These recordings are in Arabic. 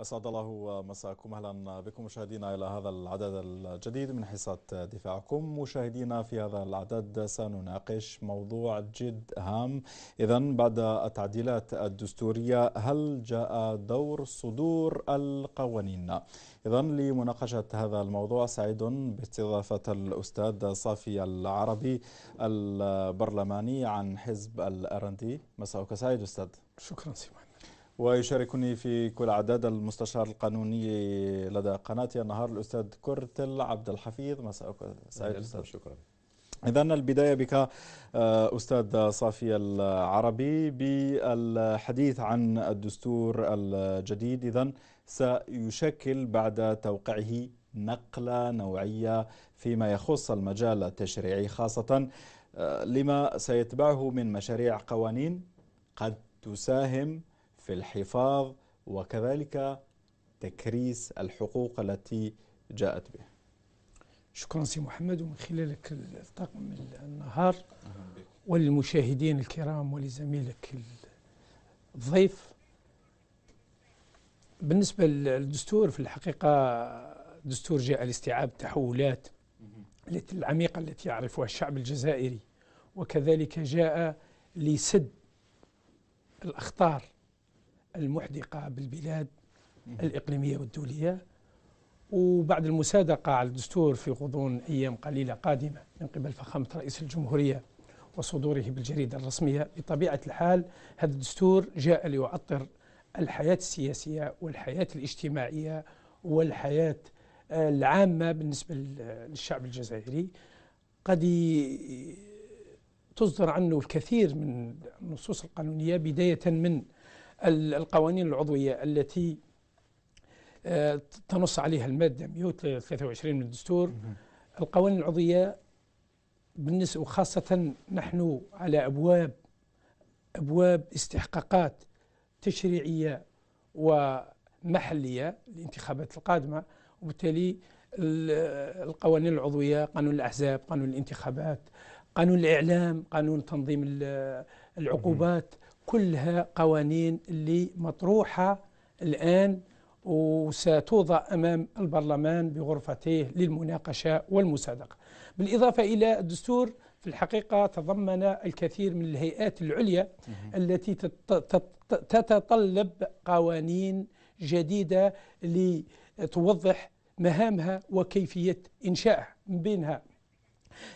أسعد الله مساكم أهلا بكم مشاهدينا إلى هذا العدد الجديد من حصة دفاعكم مشاهدينا في هذا العدد سنناقش موضوع جد هام إذا بعد التعديلات الدستورية هل جاء دور صدور القوانين إذا لمناقشة هذا الموضوع سعيد باستضافة الأستاذ صافي العربي البرلماني عن حزب الأرندي مساءك سعيد أستاذ شكرا سيمان ويشاركني في كل عدد المستشار القانوني لدى قناتي النهار الأستاذ كرتل عبد الحفيظ مساءك سعيد أستاذ شكرا إذا البداية بك آه، أستاذ صافي العربي بالحديث عن الدستور الجديد إذا سيشكل بعد توقيعه نقلة نوعية فيما يخص المجال التشريعي خاصة آه، لما سيتبعه من مشاريع قوانين قد تساهم في الحفاظ وكذلك تكريس الحقوق التي جاءت بها شكرا سي محمد ومن خلالك الطاقم النهار وللمشاهدين الكرام ولزميلك الضيف بالنسبة للدستور في الحقيقة دستور جاء لاستيعاب التحولات العميقة التي يعرفها الشعب الجزائري وكذلك جاء لسد الأخطار المحدقة بالبلاد الإقليمية والدولية وبعد المصادقة على الدستور في غضون أيام قليلة قادمة من قبل فخامة رئيس الجمهورية وصدوره بالجريدة الرسمية بطبيعة الحال هذا الدستور جاء ليعطر الحياة السياسية والحياة الاجتماعية والحياة العامة بالنسبة للشعب الجزائري قد تصدر عنه الكثير من النصوص القانونية بداية من القوانين العضوية التي آه، تنص عليها المادة 123 من الدستور القوانين العضوية بالنسبة وخاصة نحن على أبواب أبواب استحقاقات تشريعية ومحلية للانتخابات القادمة وبالتالي القوانين العضوية قانون الأحزاب قانون الانتخابات قانون الإعلام قانون تنظيم العقوبات كلها قوانين اللي مطروحة الآن وستوضع أمام البرلمان بغرفته للمناقشة والمصادقة بالإضافة إلى الدستور في الحقيقة تضمن الكثير من الهيئات العليا التي تتطلب قوانين جديدة لتوضح مهامها وكيفية إنشائها من بينها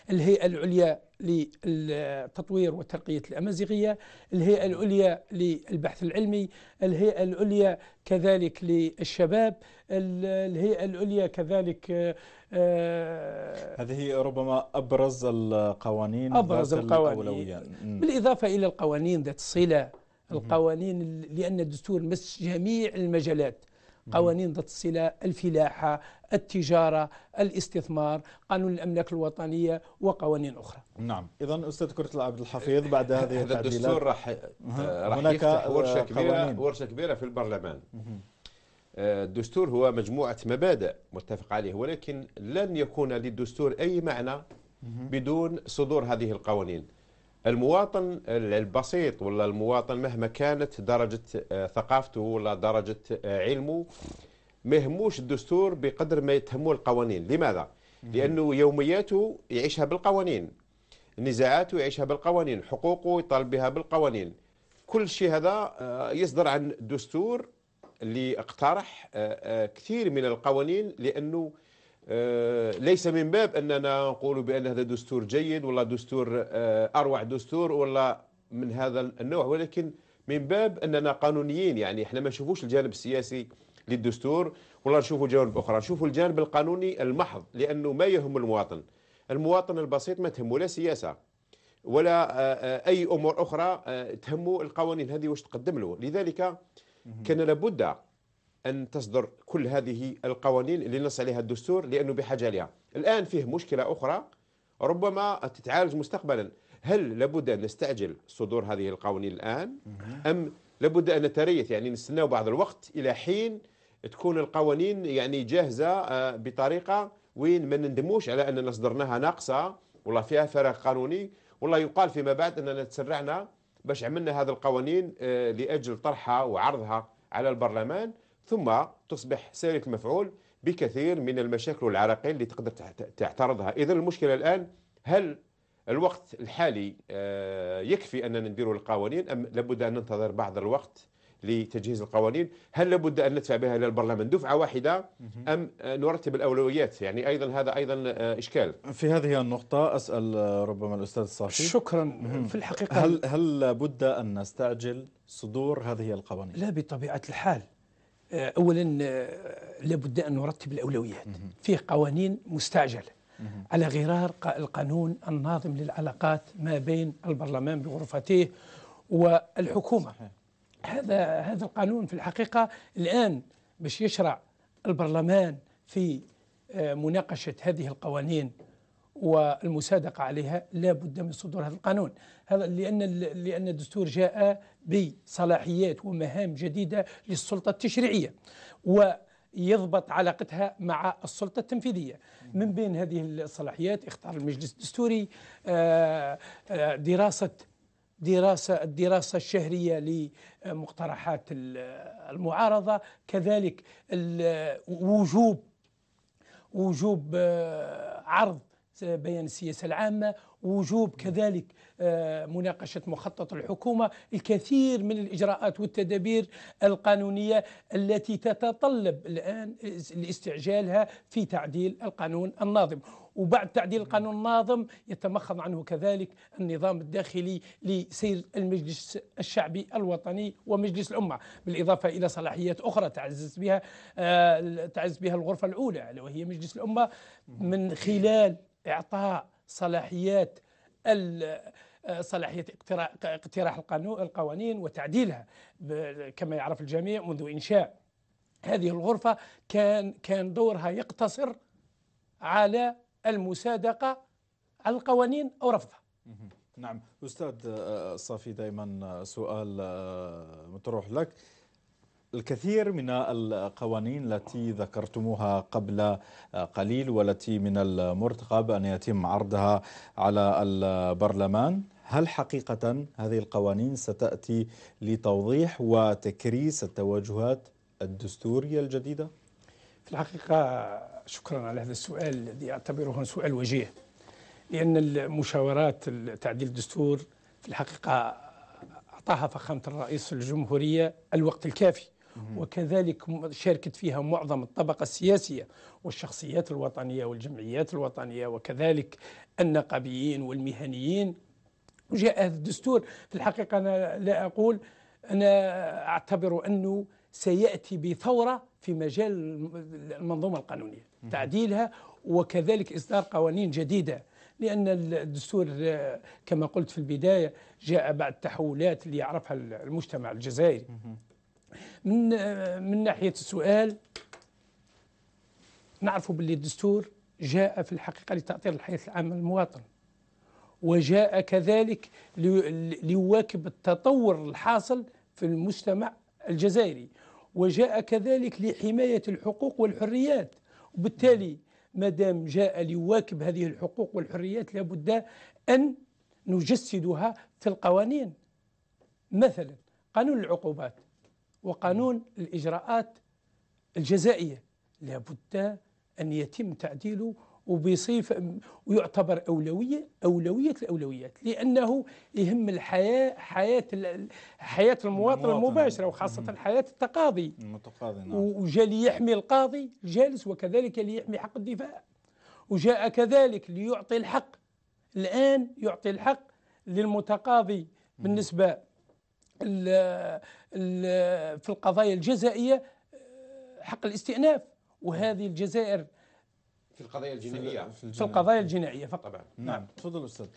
الهيئة العليا للتطوير وترقية الأمازيغية الهيئة العليا للبحث العلمي الهيئة العليا كذلك للشباب الهيئة العليا كذلك آه، آه، هذه ربما أبرز القوانين أبرز القوانين بالإضافة إلى القوانين ذات الصلة القوانين لأن الدستور مس جميع المجالات قوانين ضد الصلة الفلاحة التجاره، الاستثمار، قانون الاملاك الوطنيه وقوانين اخرى. نعم، اذا استاذ كره العبد الحفيظ بعد هذه هذا الدستور راح راح يفتح ورشه كبيره قوانين. ورشه كبيره في البرلمان. آه، الدستور هو مجموعه مبادئ متفق عليه ولكن لن يكون للدستور اي معنى بدون صدور هذه القوانين. المواطن البسيط ولا المواطن مهما كانت درجة آه، ثقافته ولا درجة آه، علمه ما يهموش الدستور بقدر ما يتهموا القوانين لماذا؟ لأنه يومياته يعيشها بالقوانين نزاعاته يعيشها بالقوانين حقوقه يطالب بها بالقوانين كل شيء هذا آه، يصدر عن الدستور اللي اقترح آه، آه، كثير من القوانين لأنه ليس من باب أننا نقول بأن هذا دستور جيد ولا دستور أروع دستور ولا من هذا النوع ولكن من باب أننا قانونيين يعني احنا ما نشوفوش الجانب السياسي للدستور والله نشوفوا جوانب اخرى نشوفوا الجانب القانوني المحض لانه ما يهم المواطن المواطن البسيط ما تهمه لا سياسه ولا آه، آه، اي امور اخرى آه، تهمه القوانين هذه واش تقدم له لذلك كان لابد ان تصدر كل هذه القوانين اللي نص عليها الدستور لانه بحاجه لها الان فيه مشكله اخرى ربما تتعالج مستقبلا هل لابد ان نستعجل صدور هذه القوانين الان ام لابد ان نتريث يعني نستناو بعض الوقت الى حين تكون القوانين يعني جاهزه آه، بطريقه وين ما نندموش على اننا صدرناها ناقصه ولا فيها فراغ قانوني والله يقال فيما بعد اننا تسرعنا باش عملنا هذه القوانين آه، لاجل طرحها وعرضها على البرلمان ثم تصبح سالك مفعول بكثير من المشاكل والعراقيل اللي تقدر تعترضها اذا المشكله الان هل الوقت الحالي آه، يكفي اننا نديروا القوانين ام لابد ان ننتظر بعض الوقت لتجهيز القوانين هل لابد أن ندفع بها إلى البرلمان دفعة واحدة أم نرتب الأولويات يعني أيضا هذا أيضا آه، إشكال في هذه النقطة أسأل آه، ربما الأستاذ الصافي شكرا في الحقيقة هل, هل لابد أن نستعجل صدور هذه القوانين لا بطبيعة الحال آه، أولا لابد أن نرتب الأولويات في قوانين مستعجلة على غرار القانون الناظم للعلاقات ما بين البرلمان بغرفته والحكومة صحيح. هذا هذا القانون في الحقيقه الان باش يشرع البرلمان في آه، مناقشه هذه القوانين والمصادقه عليها لا بد من صدور هذا القانون هذا لان لان الدستور جاء بصلاحيات ومهام جديده للسلطه التشريعيه ويضبط علاقتها مع السلطه التنفيذيه من بين هذه الصلاحيات اختار المجلس الدستوري آه، آه، دراسه دراسة الدراسة الشهرية لمقترحات المعارضة كذلك وجوب وجوب آه، عرض بيان السياسة العامة وجوب كذلك آه، مناقشة مخطط الحكومة الكثير من الإجراءات والتدابير القانونية التي تتطلب الآن لاستعجالها في تعديل القانون الناظم وبعد تعديل القانون الناظم يتمخض عنه كذلك النظام الداخلي لسير المجلس الشعبي الوطني ومجلس الأمة بالإضافة إلى صلاحيات أخرى تعزز بها آه، تعزز بها الغرفة الأولى وهي مجلس الأمة من خلال إعطاء صلاحيات آه، صلاحية اقتراح القانون القوانين وتعديلها كما يعرف الجميع منذ إنشاء هذه الغرفة كان كان دورها يقتصر على المصادقه على القوانين او رفضها نعم استاذ آه، آه، صافي دائما آه، سؤال مطروح لك الكثير من القوانين التي ذكرتموها قبل قليل والتي من المرتقب ان يتم عرضها على البرلمان هل حقيقه هذه القوانين ستاتي لتوضيح وتكريس التوجهات الدستوريه الجديده في الحقيقة شكرا على هذا السؤال الذي أعتبره سؤال وجيه لأن المشاورات تعديل الدستور في الحقيقة أعطاها فخامة الرئيس الجمهورية الوقت الكافي وكذلك شاركت فيها معظم الطبقة السياسية والشخصيات الوطنية والجمعيات الوطنية وكذلك النقابيين والمهنيين وجاء هذا الدستور في الحقيقة أنا لا أقول أنا أعتبر أنه سيأتي بثورة في مجال المنظومة القانونية تعديلها وكذلك إصدار قوانين جديدة لأن الدستور كما قلت في البداية جاء بعد تحولات اللي يعرفها المجتمع الجزائري من من ناحية السؤال نعرف باللي الدستور جاء في الحقيقة لتأطير الحياة العامة للمواطن وجاء كذلك ليواكب التطور الحاصل في المجتمع الجزائري وجاء كذلك لحماية الحقوق والحريات وبالتالي ما دام جاء ليواكب هذه الحقوق والحريات لابد أن نجسدها في القوانين مثلا قانون العقوبات وقانون الإجراءات الجزائية لابد أن يتم تعديله وبصفة ويعتبر أولوية أولوية الأولويات لأنه يهم الحياة حياة حياة المواطن المباشرة وخاصة حياة التقاضي المتقاضي نعم وجاء ليحمي القاضي الجالس وكذلك ليحمي حق الدفاع وجاء كذلك ليعطي الحق الآن يعطي الحق للمتقاضي بالنسبة في القضايا الجزائية حق الاستئناف وهذه الجزائر في القضايا الجنائية في, في, في القضايا الجنائية فقط طبعا نعم, نعم. تفضل أستاذ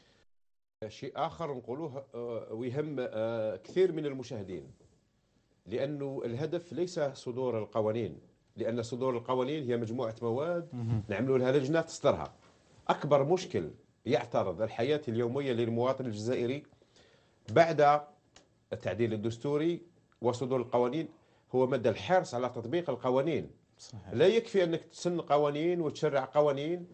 شيء آخر نقولوه آه، ويهم آه، كثير من المشاهدين لأنه الهدف ليس صدور القوانين لأن صدور القوانين هي مجموعة مواد نعملوا لها لجنة تصدرها أكبر مشكل يعترض الحياة اليومية للمواطن الجزائري بعد التعديل الدستوري وصدور القوانين هو مدى الحرص على تطبيق القوانين صحيح. لا يكفي انك تسن قوانين وتشرع قوانين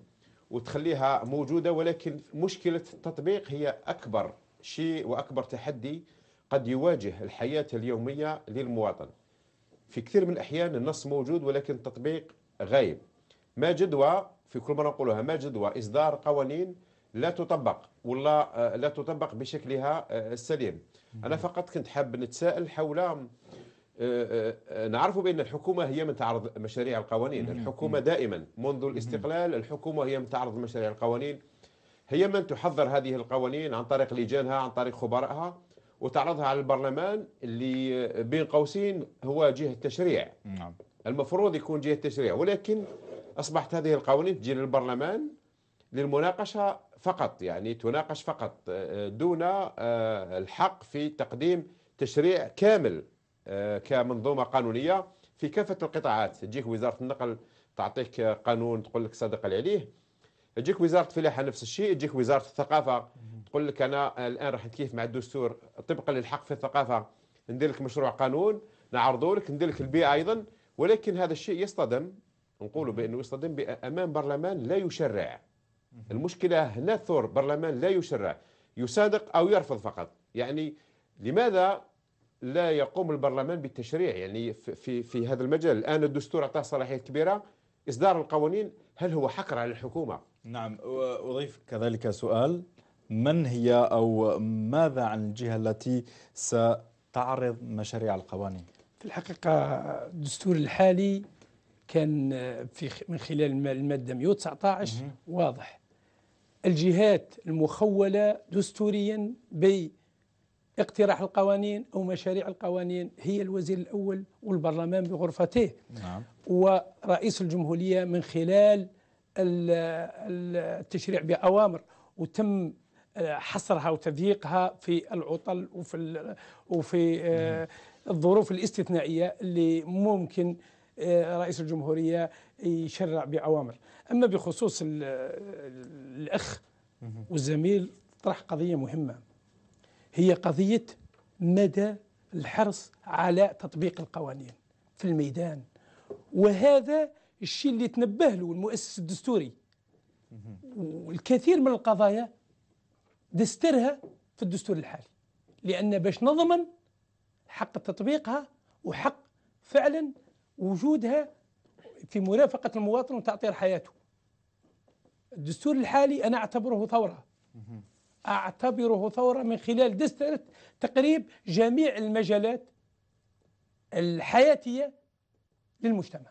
وتخليها موجوده ولكن مشكله التطبيق هي اكبر شيء واكبر تحدي قد يواجه الحياه اليوميه للمواطن. في كثير من الاحيان النص موجود ولكن التطبيق غايب. ما جدوى في كل مره نقولها ما جدوى اصدار قوانين لا تطبق ولا لا تطبق بشكلها آه، السليم. انا فقط كنت حاب نتساءل حول آه، آه، آه، نعرف بأن الحكومة هي من تعرض مشاريع القوانين الحكومة دائما منذ الاستقلال الحكومة هي من تعرض مشاريع القوانين هي من تحضر هذه القوانين عن طريق لجانها عن طريق خبرائها وتعرضها على البرلمان اللي بين قوسين هو جهة التشريع نعم. المفروض يكون جهة التشريع ولكن أصبحت هذه القوانين تجي للبرلمان للمناقشة فقط يعني تناقش فقط دون الحق في تقديم تشريع كامل آه، كمنظومه قانونيه في كافه القطاعات تجيك وزاره النقل تعطيك قانون تقول لك صدق عليه تجيك وزاره الفلاحه نفس الشيء تجيك وزاره الثقافه تقول لك انا الان راح نتكيف مع الدستور طبقا للحق في الثقافه ندير لك مشروع قانون نعرضه لك ندير لك البيئه ايضا ولكن هذا الشيء يصطدم نقولوا بانه يصطدم امام برلمان لا يشرع المشكله هنا الثور برلمان لا يشرع يصادق او يرفض فقط يعني لماذا لا يقوم البرلمان بالتشريع يعني في في هذا المجال الان الدستور اعطاه صلاحيه كبيره اصدار القوانين هل هو حقر على الحكومه؟ نعم اضيف كذلك سؤال من هي او ماذا عن الجهه التي ستعرض مشاريع القوانين؟ في الحقيقه الدستور الحالي كان في من خلال الماده 119 واضح الجهات المخوله دستوريا بي اقتراح القوانين أو مشاريع القوانين هي الوزير الأول والبرلمان بغرفته نعم. ورئيس الجمهورية من خلال التشريع بأوامر وتم آه، حصرها وتضييقها في العطل وفي وفي آه، الظروف الاستثنائية اللي ممكن آه، رئيس الجمهورية يشرع بأوامر أما بخصوص الأخ والزميل طرح قضية مهمة هي قضية مدى الحرص على تطبيق القوانين في الميدان وهذا الشيء اللي تنبه له المؤسس الدستوري والكثير من القضايا دسترها في الدستور الحالي لأن باش نضمن حق تطبيقها وحق فعلا وجودها في مرافقة المواطن وتعطير حياته الدستور الحالي أنا أعتبره ثورة أعتبره ثورة من خلال دستره تقريب جميع المجالات الحياتية للمجتمع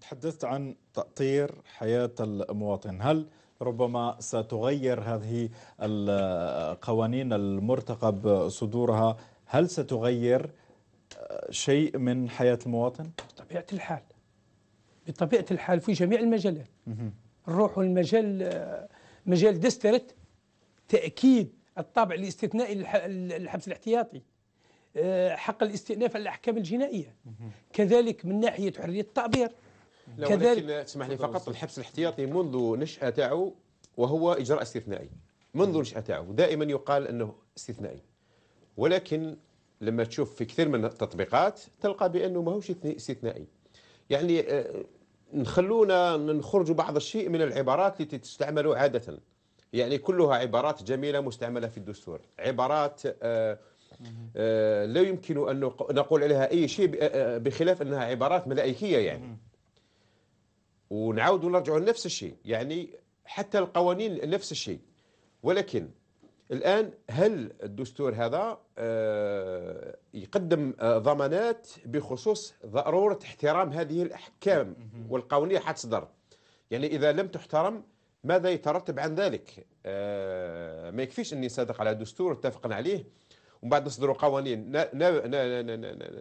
تحدثت عن تأطير حياة المواطن هل ربما ستغير هذه القوانين المرتقب صدورها هل ستغير شيء من حياة المواطن؟ بطبيعة الحال بطبيعة الحال في جميع المجالات نروح المجال مجال دسترت تأكيد الطابع الاستثنائي للحبس الاحتياطي آه، حق الاستئناف على الاحكام الجنائيه كذلك من ناحيه حريه التعبير كذلك تسمح لي فقط الحبس الاحتياطي منذ نشاه تاعو وهو اجراء استثنائي منذ نشاه تاعو دائما يقال انه استثنائي ولكن لما تشوف في كثير من التطبيقات تلقى بانه ماهوش استثنائي يعني آه، نخلونا نخرجوا بعض الشيء من العبارات التي تستعمل عاده يعني كلها عبارات جميله مستعمله في الدستور عبارات آه، آه، لا يمكن ان نقول عليها اي شيء آه، بخلاف انها عبارات ملائكيه يعني ونعود نرجع لنفس الشيء يعني حتى القوانين نفس الشيء ولكن الان هل الدستور هذا يقدم ضمانات بخصوص ضروره احترام هذه الاحكام والقوانين حتصدر يعني اذا لم تحترم ماذا يترتب عن ذلك آه، ما يكفيش أني صادق على دستور اتفقنا عليه ومن بعد نصدروا قوانين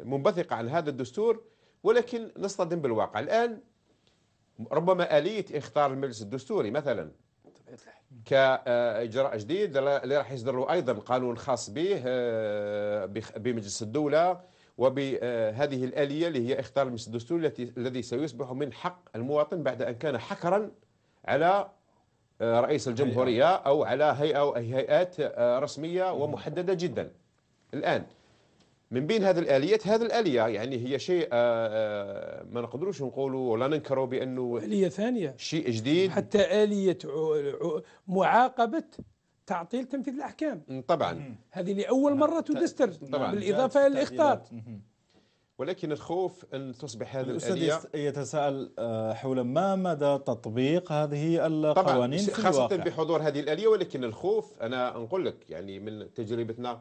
منبثقة عن هذا الدستور ولكن نصطدم بالواقع الآن ربما آلية إختار المجلس الدستوري مثلا كإجراء آه، جديد اللي راح يصدر أيضا قانون خاص به آه، بمجلس الدولة وبهذه الآلية اللي هي إختار المجلس الدستوري الذي سيصبح من حق المواطن بعد أن كان حكرا على آه، رئيس الجمهورية أو على هيئة أو هيئات آه، رسمية ومحددة جدا الآن من بين هذه الاليات هذه الاليه يعني هي شيء آه، ما نقدروش نقولوا ولا ننكره بانه اليه ثانيه شيء جديد حتى اليه معاقبه تعطيل تنفيذ الاحكام طبعا هذه لاول مره تدستر نعم. طبعا بالاضافه الى الاخطاء ولكن الخوف أن تصبح هذه الآلية الاستاذ يتساءل آه، حول ما مدى تطبيق هذه القوانين طبعا في خاصة الواقع. بحضور هذه الآلية ولكن الخوف أنا نقول لك يعني من تجربتنا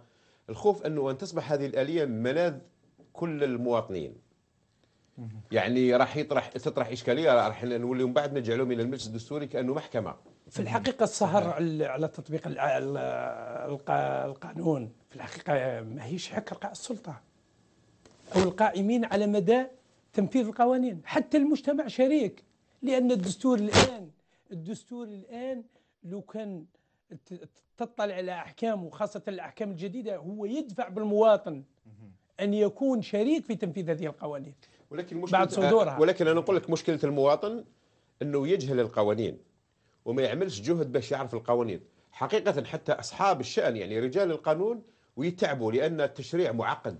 الخوف أنه أن تصبح هذه الآلية ملاذ كل المواطنين يعني راح يطرح تطرح اشكاليه راح نوليو من بعد نجعلهم من المجلس الدستوري كانه محكمه في الحقيقه السهر على تطبيق القانون في الحقيقه ماهيش هكا السلطه أو القائمين على مدى تنفيذ القوانين حتى المجتمع شريك لأن الدستور الآن الدستور الآن لو كان تطلع على أحكامه وخاصة الأحكام الجديدة هو يدفع بالمواطن أن يكون شريك في تنفيذ هذه القوانين ولكن بعد صدورها آه، ولكن أنا أقول لك مشكلة المواطن أنه يجهل القوانين وما يعملش جهد باش يعرف القوانين حقيقة حتى أصحاب الشأن يعني رجال القانون ويتعبوا لأن التشريع معقد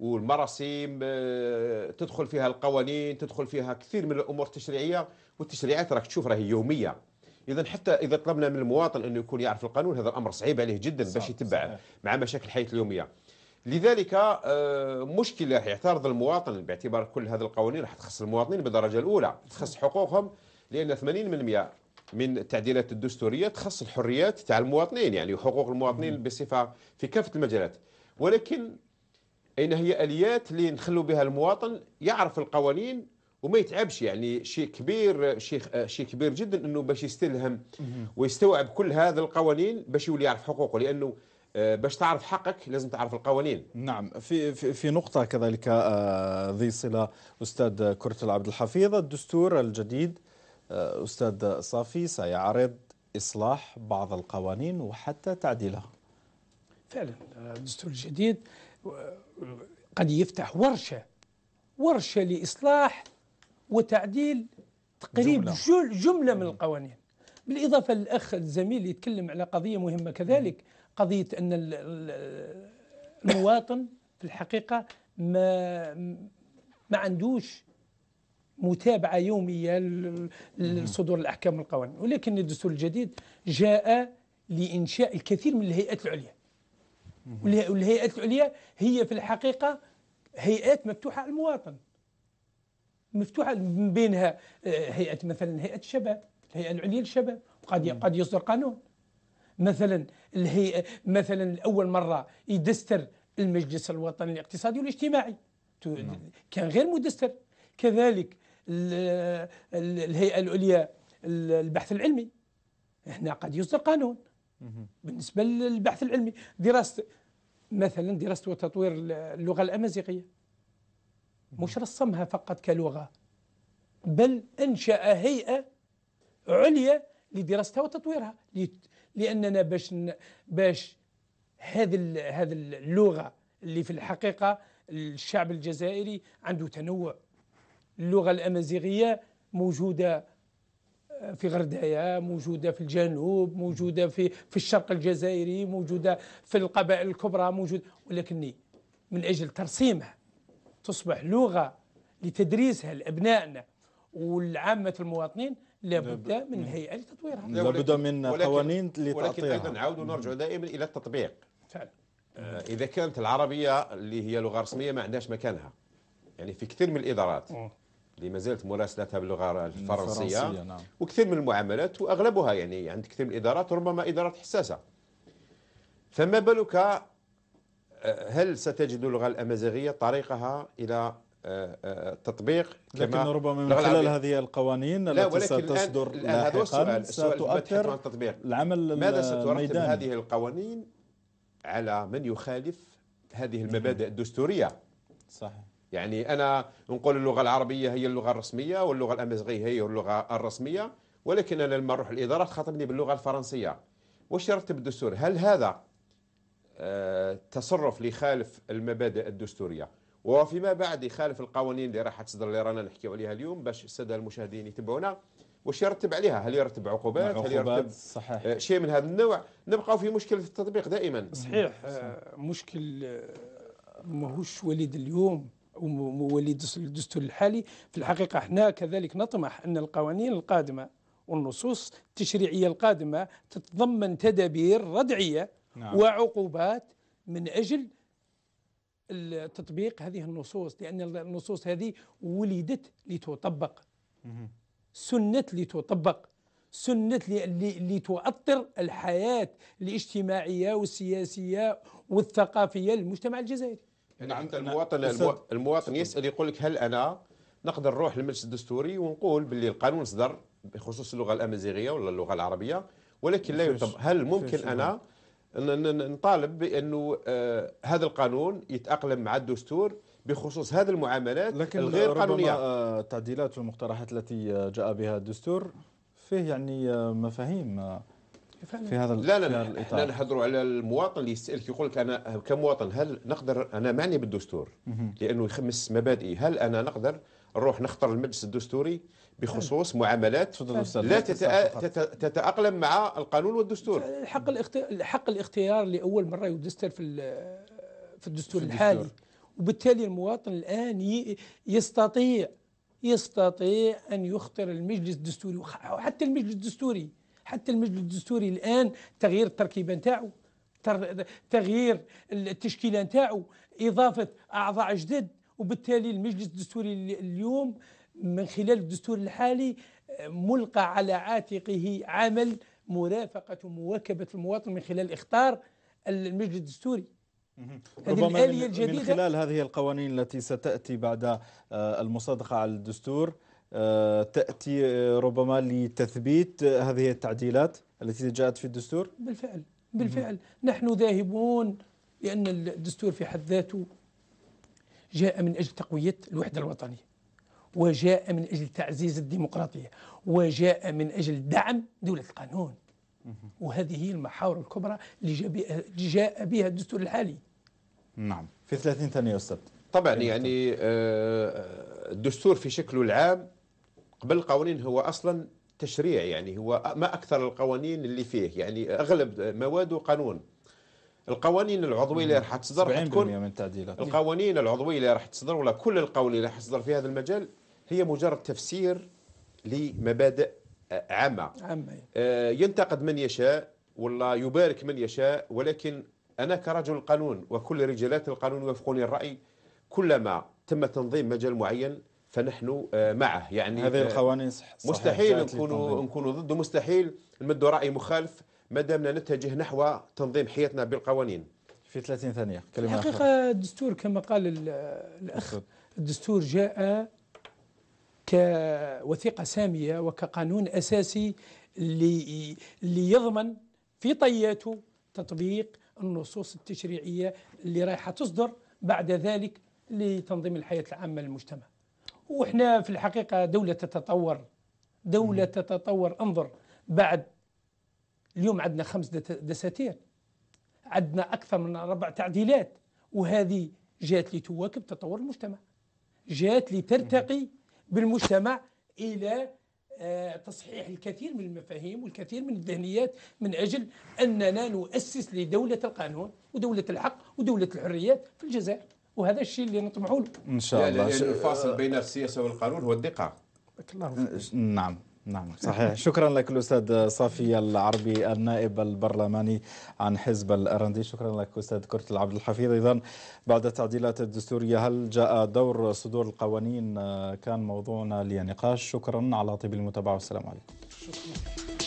والمراسيم آه، تدخل فيها القوانين تدخل فيها كثير من الامور التشريعيه والتشريعات راك تشوف راهي يوميه اذا حتى اذا طلبنا من المواطن انه يكون يعرف القانون هذا الامر صعيب عليه جدا باش يتبع مع مشاكل الحياه اليوميه لذلك آه، مشكله راح يعترض المواطن باعتبار كل هذه القوانين راح تخص المواطنين بالدرجه الاولى تخص حقوقهم لان 80% من التعديلات الدستوريه تخص الحريات تاع المواطنين يعني حقوق المواطنين بصفه في كافه المجالات ولكن أين هي أليات اللي نخلو بها المواطن يعرف القوانين وما يتعبش يعني شيء كبير شيء شيء كبير جدا انه باش يستلهم ويستوعب كل هذه القوانين باش يولي يعرف حقوقه لانه آه، باش تعرف حقك لازم تعرف القوانين نعم في في, في نقطة كذلك آه، ذي صلة أستاذ كرة العبد الحفيظ الدستور الجديد آه، أستاذ صافي سيعرض إصلاح بعض القوانين وحتى تعديلها فعلا الدستور الجديد قد يفتح ورشة ورشة لإصلاح وتعديل تقريب جملة, جملة من القوانين بالإضافة للأخ الزميل يتكلم على قضية مهمة كذلك قضية أن المواطن في الحقيقة ما ما عندوش متابعة يومية لصدور الأحكام والقوانين ولكن الدستور الجديد جاء لإنشاء الكثير من الهيئات العليا والهيئات العليا هي في الحقيقة هيئات مفتوحة على المواطن مفتوحة من بينها آه، هيئة مثلا هيئة الشباب الهيئة العليا للشباب قد قد يصدر قانون مثلا الهيئة مثلا أول مرة يدستر المجلس الوطني الاقتصادي والاجتماعي نعم. كان غير مدستر كذلك الهيئة العليا البحث العلمي هنا قد يصدر قانون بالنسبه للبحث العلمي دراسه مثلا دراسه وتطوير اللغه الامازيغيه مش رسمها فقط كلغه بل انشا هيئه عليا لدراستها وتطويرها لاننا باش باش هذه هذه اللغه اللي في الحقيقه الشعب الجزائري عنده تنوع اللغه الامازيغيه موجوده في غردايا موجودة في الجنوب موجودة في في الشرق الجزائري موجودة في القبائل الكبرى موجود ولكني من أجل ترسيمها تصبح لغة لتدريسها لأبنائنا والعامة المواطنين لابد من هيئة لتطويرها لابد من قوانين لتعطيها ولكن أيضا نعود نرجع دائما إلى التطبيق فعلا آه، إذا كانت العربية اللي هي لغة رسمية ما عندهاش مكانها يعني في كثير من الإدارات مم. اللي ما زالت مراسلتها باللغه الفرنسيه الفرنسية نعم. وكثير من المعاملات واغلبها يعني عند كثير من الادارات ربما ادارات حساسه فما بالك آه، هل ستجد اللغه الامازيغيه طريقها الى آه، آه، تطبيق لكن ربما من خلال هذه القوانين التي ستصدر لاحقا ستؤثر التطبيق العمل ماذا سترتب هذه القوانين على من يخالف هذه المبادئ الدستوريه صحيح يعني أنا نقول اللغة العربية هي اللغة الرسمية واللغة الأمازيغية هي اللغة الرسمية ولكن أنا لما نروح الإدارة تخاطبني باللغة الفرنسية واش يرتب الدستور هل هذا آه، تصرف يخالف المبادئ الدستورية وفيما بعد يخالف القوانين اللي راح تصدر اللي رانا نحكيو عليها اليوم باش الساده المشاهدين يتبعونا واش يرتب عليها هل يرتب عقوبات هل يرتب صحيح. آه، شيء من هذا النوع نبقاو في مشكله التطبيق دائما صحيح, صحيح. آه، مشكل ماهوش وليد اليوم ومولي الدستور الحالي في الحقيقة احنا كذلك نطمح أن القوانين القادمة والنصوص التشريعية القادمة تتضمن تدابير ردعية نعم. وعقوبات من أجل تطبيق هذه النصوص لأن النصوص هذه ولدت لتطبق سنت لتطبق سنة لتؤطر الحياة الاجتماعية والسياسية والثقافية للمجتمع الجزائري هنا عند المواطن المواطن يسال يقول لك هل انا نقدر نروح للمجلس الدستوري ونقول باللي القانون صدر بخصوص اللغه الامازيغيه ولا اللغه العربيه ولكن لا يطبق هل ممكن انا نطالب بانه آه هذا القانون يتاقلم مع الدستور بخصوص هذه المعاملات لكن الغير قانونيه التعديلات والمقترحات التي آه، جاء بها الدستور فيه يعني آه، مفاهيم آه، في هذا لا لا لا الإطار. احنا نحضروا على المواطن اللي يسالك يقول لك انا كمواطن هل نقدر انا معني بالدستور لانه يخمس مبادئي هل انا نقدر نروح نختار المجلس الدستوري بخصوص معاملات لا تتاقلم مع القانون والدستور حق الاختيار حق الاختيار لاول مره يدستر في في الدستور الحالي وبالتالي المواطن الان يستطيع يستطيع ان يختار المجلس الدستوري وحتى المجلس الدستوري حتى المجلس الدستوري الان تغيير التركيبه نتاعو تغيير التشكيله نتاعو اضافه اعضاء جدد وبالتالي المجلس الدستوري اليوم من خلال الدستور الحالي ملقى على عاتقه عمل مرافقه ومواكبه المواطن من خلال اختار المجلس الدستوري ربما هذه الجديدة من خلال هذه القوانين التي ستأتي بعد آه، المصادقة على الدستور آه، تأتي آه، ربما لتثبيت هذه التعديلات التي جاءت في الدستور بالفعل بالفعل نحن ذاهبون لأن الدستور في حد ذاته جاء من أجل تقوية الوحدة الوطنية وجاء من أجل تعزيز الديمقراطية وجاء من أجل دعم دولة القانون وهذه هي المحاور الكبرى اللي جاء بها الدستور الحالي نعم في 30 ثانية أستاذ طبعا يعني آه، الدستور في شكله العام قبل القوانين هو اصلا تشريع يعني هو ما اكثر القوانين اللي فيه يعني اغلب مواده قانون القوانين العضويه اللي راح تصدر تكون من التعديلات إيه. القوانين العضويه اللي راح تصدر ولا كل القوانين اللي راح تصدر في هذا المجال هي مجرد تفسير لمبادئ عامه عامه إيه. آه، ينتقد من يشاء والله يبارك من يشاء ولكن انا كرجل القانون وكل رجالات القانون يوافقوني الراي كلما تم تنظيم مجال معين فنحن آه، معه يعني هذه آه، القوانين صح مستحيل نكونوا نكونوا ضده مستحيل نمد راي مخالف ما دامنا نتجه نحو تنظيم حياتنا بالقوانين في 30 ثانيه كلمه حقيقه الدستور كما قال الاخ الدستور جاء كوثيقه ساميه وكقانون اساسي ليضمن في طياته تطبيق النصوص التشريعيه اللي رايحه تصدر بعد ذلك لتنظيم الحياه العامه للمجتمع وإحنا في الحقيقة دولة تتطور دولة تتطور انظر بعد اليوم عندنا خمس دساتير عندنا أكثر من أربع تعديلات وهذه جات لتواكب تطور المجتمع جات لترتقي بالمجتمع إلى آه، تصحيح الكثير من المفاهيم والكثير من الذهنيات من أجل أننا نؤسس لدولة القانون ودولة الحق ودولة الحريات في الجزائر وهذا الشيء اللي نطمحوا له ان شاء الله يعني الفاصل بين السياسه والقانون هو الدقه بارك الله فيك نعم نعم صحيح شكرا لك الاستاذ صافي العربي النائب البرلماني عن حزب الارندي شكرا لك استاذ كرت العبد الحفيظ اذا بعد التعديلات الدستوريه هل جاء دور صدور القوانين كان موضوعنا لنقاش شكرا على طيب المتابعه والسلام عليكم شكرا.